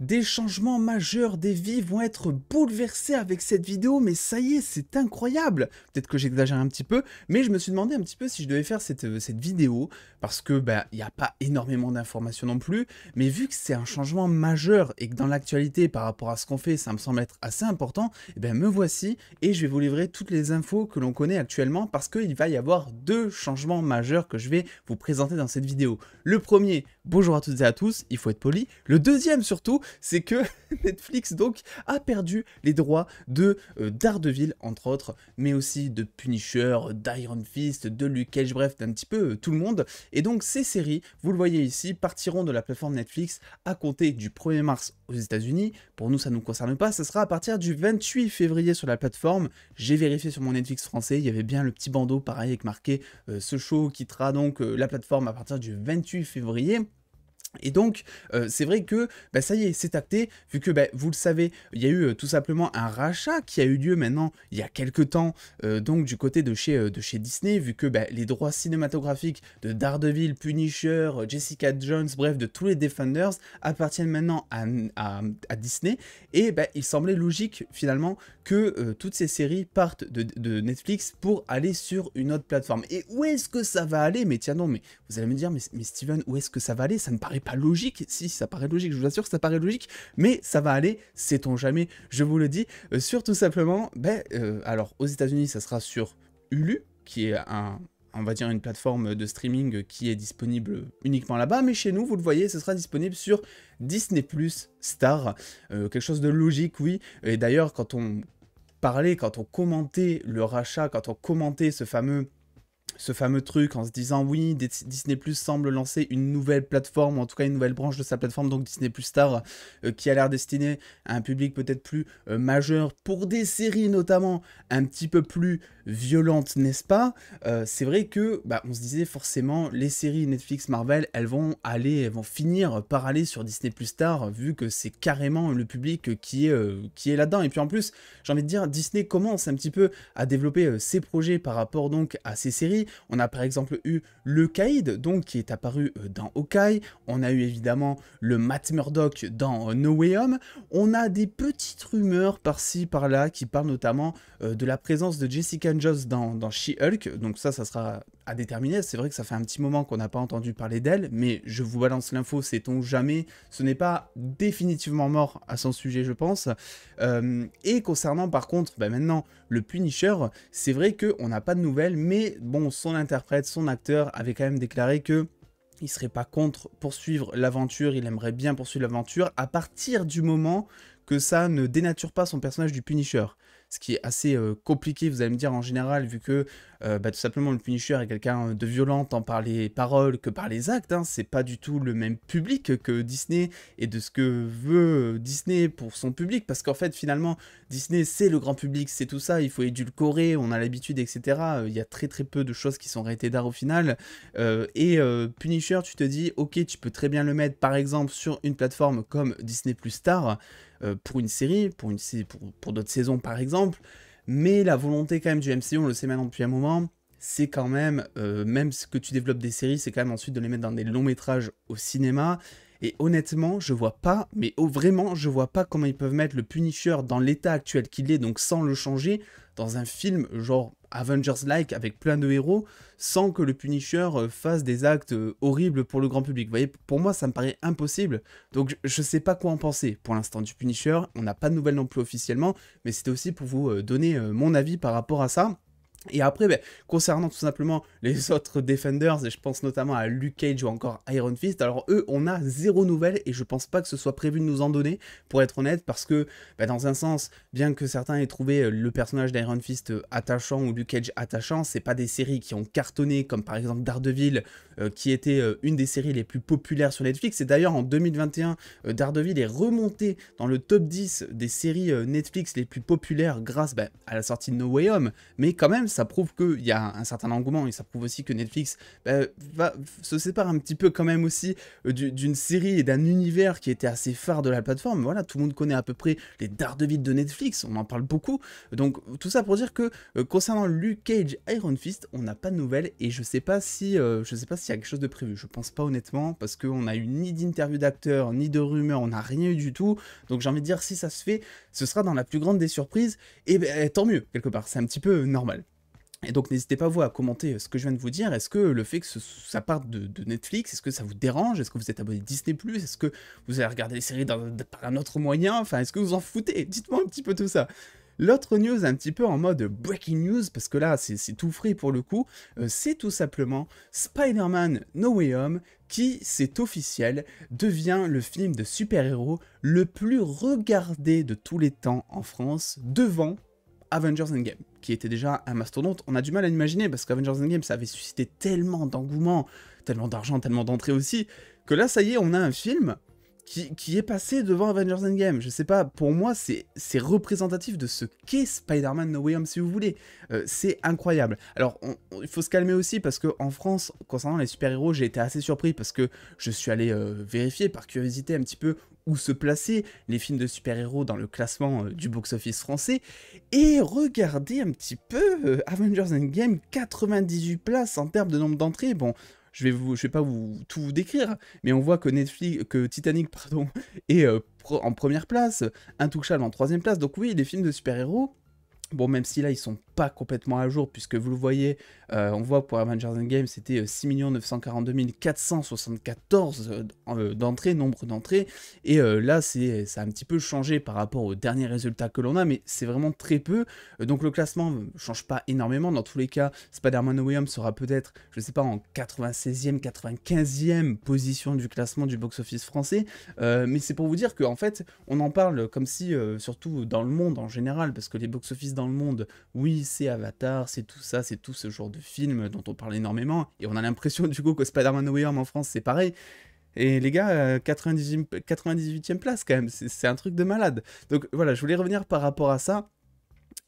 Des changements majeurs des vies vont être bouleversés avec cette vidéo, mais ça y est, c'est incroyable Peut-être que j'exagère un petit peu, mais je me suis demandé un petit peu si je devais faire cette, euh, vidéo, parce que ben il n'y a pas énormément d'informations non plus, mais vu que c'est un changement majeur et que dans l'actualité par rapport à ce qu'on fait, ça me semble être assez important, et eh ben me voici et je vais vous livrer toutes les infos que l'on connaît actuellement parce qu'il va y avoir deux changements majeurs que je vais vous présenter dans cette vidéo. Le premier, bonjour à toutes et à tous, il faut être poli. Le deuxième surtout, c'est que Netflix donc a perdu les droits de euh, Daredevil entre autres, mais aussi de Punisher, d'Iron Fist, de Luke Cage, bref d'un petit peu euh, tout le monde. Et donc ces séries, vous le voyez ici, partiront de la plateforme Netflix à compter du 1er mars aux États-Unis. Pour nous, ça ne nous concerne pas, ça sera à partir du 28 février sur la plateforme. J'ai vérifié sur mon Netflix français, il y avait bien le petit bandeau pareil avec marqué euh, ce show quittera donc la plateforme à partir du 28 février. Et donc, euh, c'est vrai que bah, ça y est, c'est acté, vu que bah, vous le savez, il y a eu euh, tout simplement un rachat qui a eu lieu maintenant il y a quelques temps, euh, donc du côté de chez, de chez Disney, vu que bah, les droits cinématographiques de Daredevil, Punisher, Jessica Jones, bref, de tous les Defenders appartiennent maintenant à, Disney. Et il semblait logique finalement que toutes ces séries partent de, Netflix pour aller sur une autre plateforme. Et où est-ce que ça va aller Mais tiens, non, mais vous allez me dire, mais, mais Steven, où est-ce que ça va aller Ça ne paraît pas logique. Si, ça paraît logique, je vous assure que ça paraît logique, mais ça va aller, sait-on jamais, je vous le dis. Euh, surtout sur tout simplement, ben, euh, alors aux États-Unis, ça sera sur Hulu, qui est un on va dire une plateforme de streaming qui est disponible uniquement là-bas, mais chez nous, vous le voyez, ce sera disponible sur Disney Plus Star. Euh, quelque chose de logique, oui. Et d'ailleurs, quand on parlait, quand on commentait le rachat, quand on commentait ce fameux ce fameux truc en se disant oui, Disney Plus semble lancer une nouvelle plateforme, en tout cas une nouvelle branche de sa plateforme, donc Disney Plus Star, euh, qui a l'air destiné à un public peut-être plus euh, majeur pour des séries notamment un petit peu plus violente, n'est-ce pas euh, C'est vrai que, bah, on se disait forcément, les séries Netflix, Marvel, elles vont aller, vont finir par aller sur Disney Plus tard, vu que c'est carrément le public qui est, euh, qui est là-dedans. Et puis en plus, j'ai envie de dire, Disney commence un petit peu à développer euh, ses projets par rapport donc à ces séries. On a par exemple eu le Kaïd, donc qui est apparu dans Hawkeye. On a eu évidemment le Matt Murdock dans No Way Home. On a des petites rumeurs par-ci par-là qui parlent notamment de la présence de Jessica dans, She-Hulk, donc ça, ça sera à déterminer. C'est vrai que ça fait un petit moment qu'on n'a pas entendu parler d'elle, mais je vous balance l'info, sait-on jamais. Ce n'est pas définitivement mort à son sujet, je pense. Euh, et concernant par contre, ben maintenant, le Punisher, c'est vrai qu'on n'a pas de nouvelles, mais bon, son interprète, son acteur avait quand même déclaré que il serait pas contre poursuivre l'aventure, il aimerait bien poursuivre l'aventure à partir du moment que ça ne dénature pas son personnage du Punisher ce qui est assez euh, compliqué, vous allez me dire, en général, vu que euh, bah, tout simplement le Punisher est quelqu'un euh, de violent tant par les paroles que par les actes. Hein. C'est pas du tout le même public que Disney et de ce que veut Disney pour son public, parce qu'en fait, finalement, Disney, c'est le grand public, c'est tout ça, il faut édulcorer, on a l'habitude, etc. Il y a très très peu de choses qui sont réalité d'art au final. et Punisher, tu te dis, ok, tu peux très bien le mettre, par exemple, sur une plateforme comme Disney Plus Star euh, pour une série, pour, une, pour, pour d'autres saisons par exemple. Mais la volonté quand même du MCU, on le sait maintenant depuis un moment, c'est quand même, euh, même ce que tu développes des séries, c'est quand même ensuite de les mettre dans des longs métrages au cinéma. Et honnêtement, je vois pas, mais oh, vraiment, je vois pas comment ils peuvent mettre le Punisher dans l'état actuel qu'il est, donc sans le changer, dans un film genre Avengers-like avec plein de héros sans que le Punisher euh, fasse des actes euh, horribles pour le grand public. Vous voyez, pour moi, ça me paraît impossible. Donc, je ne sais pas quoi en penser pour l'instant du Punisher. On n'a pas de nouvelles non plus officiellement, mais c'était aussi pour vous euh, donner mon avis par rapport à ça. Et après, ben, concernant tout simplement les autres Defenders, et je pense notamment à Luke Cage ou encore Iron Fist, alors eux, on a zéro nouvelle et je pense pas que ce soit prévu de nous en donner, pour être honnête, parce que ben, dans un sens, bien que certains aient trouvé euh, le personnage d'Iron Fist euh, attachant ou Luke Cage attachant, c'est pas des séries qui ont cartonné, comme par exemple Daredevil, euh, qui était une des séries les plus populaires sur Netflix. Et d'ailleurs, en 2021, Daredevil est remonté dans le top 10 des séries Netflix les plus populaires grâce ben, à la sortie de No Way Home, mais quand même, ça prouve qu'il y a un certain engouement et ça prouve aussi que Netflix bah, va, se sépare un petit peu quand même aussi euh, d'une série et d'un univers qui était assez phare de la plateforme. Voilà, tout le monde connaît à peu près les dards de de Netflix, on en parle beaucoup. Donc tout ça pour dire que euh, concernant Luke Cage Iron Fist, on n'a pas de nouvelles et je sais pas si euh, je sais pas s'il y a quelque chose de prévu. Je pense pas honnêtement parce qu'on a eu ni d'interview d'acteurs ni de rumeurs, on n'a rien eu du tout. Donc j'ai envie de dire si ça se fait, ce sera dans la plus grande des surprises et eh ben, tant mieux quelque part. C'est un petit peu normal. Et donc n'hésitez pas vous à commenter euh, ce que je viens de vous dire. Est-ce que le fait que ça parte de, Netflix, est-ce que ça vous dérange Est-ce que vous êtes abonné à Disney ⁇ Est-ce que vous allez regarder les séries par un autre moyen Enfin, est-ce que vous en foutez Dites-moi un petit peu tout ça. L'autre news un petit peu en mode breaking news, parce que là c'est tout frais pour le coup, euh, c'est tout simplement Spider-Man No Way Home qui, c'est officiel, devient le film de super-héros le plus regardé de tous les temps en France, devant Avengers Endgame, qui était déjà un mastodonte. On a du mal à l'imaginer parce qu'Avengers Endgame, ça avait suscité tellement d'engouement, tellement d'argent, tellement d'entrées aussi, que là, ça y est, on a un film qui, est passé devant Avengers Endgame. Je sais pas, pour moi, c'est représentatif de ce qu'est Spider-Man No Way Home, si vous voulez. Euh, c'est incroyable. Alors, il faut se calmer aussi parce que en France, concernant les super-héros, j'ai été assez surpris parce que je suis allé euh, vérifier par curiosité un petit peu où se placer les films de super-héros dans le classement euh, du box-office français et regardez un petit peu Avengers Endgame 98 places en termes de nombre d'entrées. Bon, je vais vais pas vous tout vous décrire, mais on voit que Netflix, que Titanic, pardon, est euh, en première place, Intouchable en troisième place. Donc oui, des films de super-héros, bon, même si là ils sont complètement à jour, puisque vous le voyez, euh, on voit pour Avengers Endgame, c'était 6 942 474 d'entrées, nombre d'entrées, et euh, là, c'est ça un petit peu changé par rapport aux derniers résultats que l'on a, mais c'est vraiment très peu, euh, donc le classement ne change pas énormément, dans tous les cas, Spider-Man No sera peut-être, je sais pas, en 96e, 95e position du classement du box-office français, mais c'est pour vous dire qu'en fait, on en parle comme si, surtout dans le monde en général, parce que les box-office dans le monde, oui, c'est Avatar, c'est tout ça, c'est tout ce genre de film dont on parle énormément. Et on a l'impression du coup que Spider-Man No Way Home en France, c'est pareil. Et les gars, 98, euh, 98e place quand même, c'est un truc de malade. Donc voilà, je voulais revenir par rapport à ça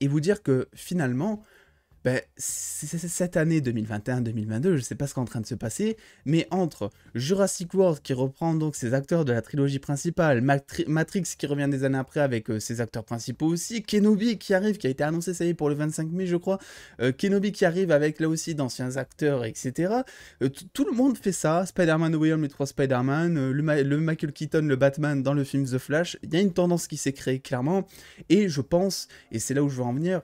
et vous dire que finalement, ben, cette année 2021-2022, je ne sais pas ce qui est en train de se passer, mais entre Jurassic World qui reprend donc ses acteurs de la trilogie principale, Matrix qui revient des années après avec euh, ses acteurs principaux aussi, Kenobi qui arrive, qui a été annoncé, ça y est, pour le 25 mai, je crois, euh, Kenobi qui arrive avec là aussi d'anciens acteurs, etc. Euh, tout le monde fait ça, Spider-Man William, Home, les trois Spider-Man, le Michael Keaton, le Batman dans le film The Flash, il y a une tendance qui s'est créée clairement, et je pense, et c'est là où je veux en venir,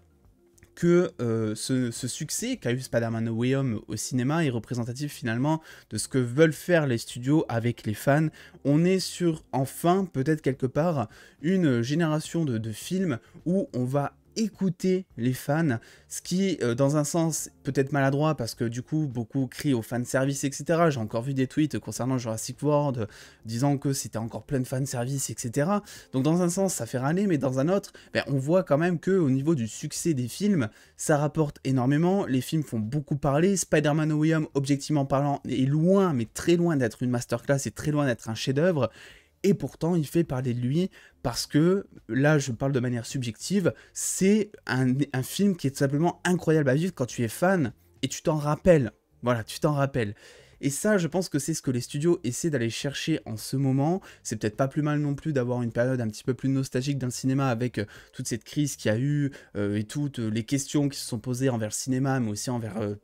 que euh, ce, succès qu'a eu Spider-Man No Way Home au cinéma est représentatif finalement de ce que veulent faire les studios avec les fans. On est sur enfin, peut-être quelque part, une génération de, de films où on va écouter les fans, ce qui, euh, dans un sens, peut-être maladroit parce que du coup, beaucoup crient aux service etc. J'ai encore vu des tweets concernant Jurassic World disant que c'était encore plein de service etc. Donc, dans un sens, ça fait râler, mais dans un autre, ben, on voit quand même que au niveau du succès des films, ça rapporte énormément. Les films font beaucoup parler. Spider-Man William, objectivement parlant, est loin, mais très loin d'être une masterclass et très loin d'être un chef-d'œuvre et pourtant il fait parler de lui parce que, là je parle de manière subjective, c'est un, film qui est tout simplement incroyable à vivre quand tu es fan et tu t'en rappelles. Voilà, tu t'en rappelles. Et ça, je pense que c'est ce que les studios essaient d'aller chercher en ce moment. C'est peut-être pas plus mal non plus d'avoir une période un petit peu plus nostalgique d'un cinéma avec euh, toute cette crise qu'il y a eu euh, et toutes les questions qui se sont posées envers le cinéma, mais aussi envers euh,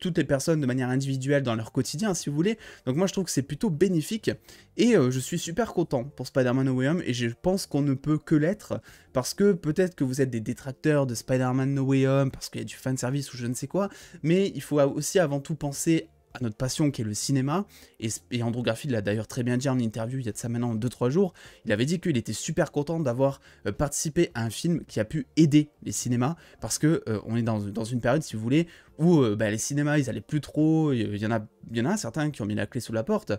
toutes les personnes de manière individuelle dans leur quotidien, si vous voulez. Donc moi, je trouve que c'est plutôt bénéfique et euh, je suis super content pour Spider-Man No Way Home et je pense qu'on ne peut que l'être parce que peut-être que vous êtes des détracteurs de Spider-Man No Way Home parce qu'il y a du fanservice ou je ne sais quoi, mais il faut aussi avant tout penser à notre passion qui est le cinéma. Et, et Andrew Garfield l'a d'ailleurs très bien dit en interview il y a de ça maintenant 2-3 jours. Il avait dit qu'il était super content d'avoir euh, participé à un film qui a pu aider les cinémas parce que euh, on est dans, une période, si vous voulez, où euh, bah, les cinémas ils allaient plus trop. Il y, en a, y en a certains qui ont mis la clé sous la porte.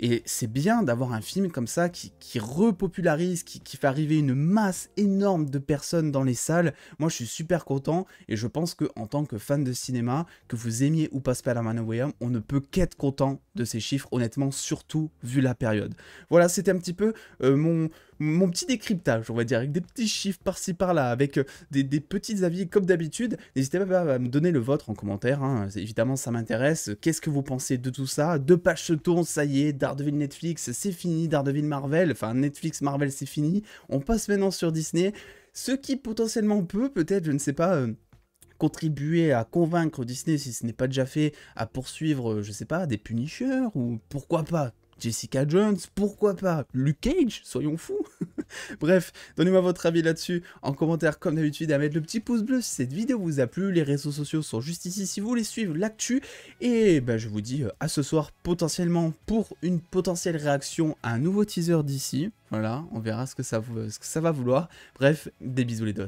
Et c'est bien d'avoir un film comme ça qui, repopularise, qui, fait arriver une masse énorme de personnes dans les salles. Moi, je suis super content et je pense que en tant que fan de cinéma, que vous aimiez ou pas Spider-Man William, on ne peut qu'être content de ces chiffres, honnêtement, surtout vu la période. Voilà, c'était un petit peu euh, mon, mon petit décryptage, on va dire, avec des petits chiffres par-ci par-là, avec euh, des, petits avis comme d'habitude. N'hésitez pas à me donner le vôtre en commentaire, hein. évidemment ça m'intéresse. Qu'est-ce que vous pensez de tout ça De pages ça y est, Daredevil Netflix, c'est fini, Daredevil Marvel, enfin Netflix Marvel c'est fini. On passe maintenant sur Disney, ce qui potentiellement peut, peut-être, je ne sais pas... Euh, contribuer à convaincre Disney, si ce n'est pas déjà fait, à poursuivre, euh, je sais pas, des punisseurs ou pourquoi pas Jessica Jones, pourquoi pas Luke Cage, soyons fous Bref, donnez-moi votre avis là-dessus en commentaire comme d'habitude, à mettre le petit pouce bleu si cette vidéo vous a plu, les réseaux sociaux sont juste ici si vous voulez suivre l'actu, et bah, je vous dis euh, à ce soir potentiellement pour une potentielle réaction à un nouveau teaser d'ici, voilà, on verra ce que ça, euh, ce que ça va vouloir, bref, des bisous les deux.